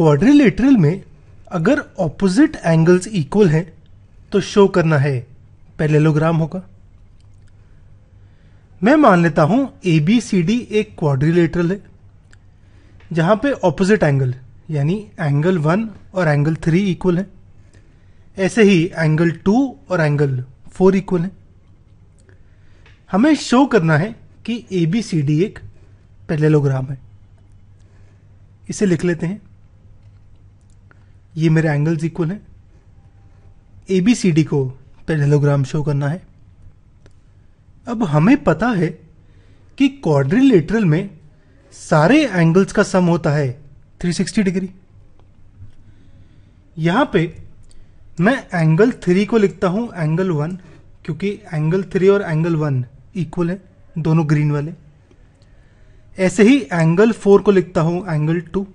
quadrilateral में अगर opposite angles equal हैं तो शो करना है पैरेललोग्राम होगा मैं मान लेता हूं ए बी सी डी एक क्वाड्रिलेटरल है जहां पे ऑपोजिट एंगल यानी एंगल वन और एंगल थ्री इक्वल है ऐसे ही एंगल टू और एंगल फोर इक्वल है हमें शो करना है कि ए बी सी डी एक पैरेललोग्राम है इसे लिख लेते हैं ये मेरे एंगल्स इक्वल हैं ए बी सी डी को पेडलोग्राम शो करना है अब हमें पता है कि क्वाड्रिलेटरल में सारे एंगल्स का सम होता है 360 डिग्री यहाँ पे मैं एंगल थ्री को लिखता हूँ एंगल वन क्योंकि एंगल थ्री और एंगल वन इक्वल है दोनों ग्रीन वाले ऐसे ही एंगल फोर को लिखता हूँ एंगल टू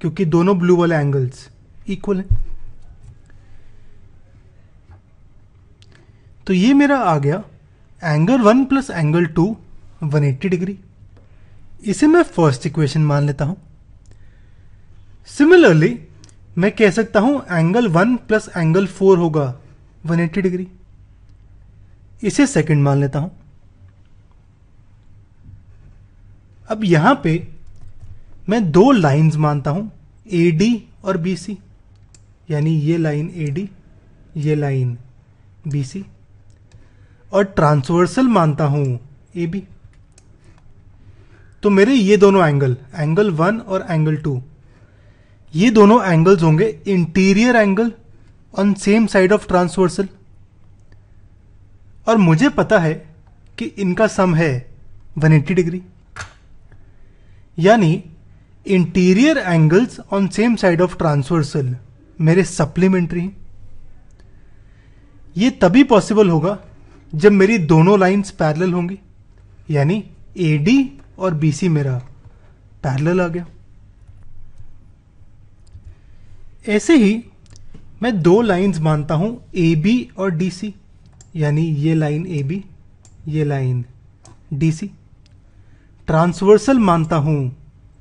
क्योंकि दोनों ब्लू वाले एंगल्स इक्वल है तो ये मेरा आ गया angle one plus angle two one eighty degree इसे मैं फर्स्ट इक्वेशन मान लेता हूं सिमिलरली मैं कह सकता हूं angle one plus angle four होगा वन एट्टी डिग्री इसे सेकंड मान लेता हूं अब यहां पे मैं दो लाइंस मानता हूं ए डी और बी सी यानी ये लाइन ए डी ये लाइन बी सी और ट्रांसवर्सल मानता हूं ए बी तो मेरे ये दोनों एंगल एंगल वन और एंगल टू ये दोनों एंगल्स होंगे interior angle on same side of transversal और मुझे पता है कि इनका सम है 180 डिग्री यानी interior angles on same side of transversal मेरे सप्लीमेंट्री हैं ये तभी पॉसिबल होगा जब मेरी दोनों लाइंस पैरेलल होंगी यानी एडी और बी सी मेरा पैरेलल आ गया ऐसे ही मैं दो लाइंस मानता हूं ए बी और डी सी यानी ये लाइन ए बी ये लाइन डी सी ट्रांसवर्सल मानता हूं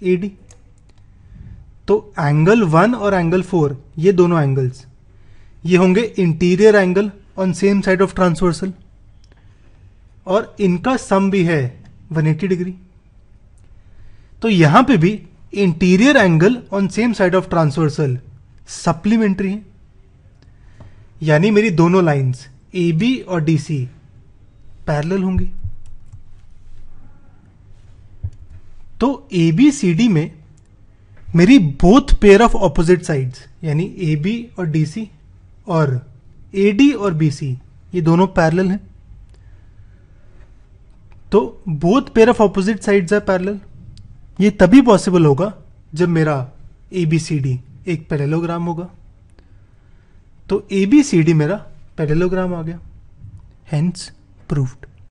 ए डी तो एंगल वन और एंगल फोर ये दोनों एंगल्स ये होंगे interior angle on same side of transversal और इनका सम भी है 180 डिग्री तो यहां पे भी interior angle on same side of transversal supplementary है यानी मेरी दोनों लाइंस ए बी और डी सी पैरल होंगी तो ए बी सी डी में मेरी both pair of opposite sides यानी ए बी और डी सी और ए डी और बी सी ये दोनों पैरेलल हैं तो both pair of opposite sides are parallel ये तभी पॉसिबल होगा जब मेरा ए बी सी डी एक पैरेलोग्राम होगा तो ए बी सी डी मेरा पैरेलोग्राम आ गया हेंस प्रूफ्ड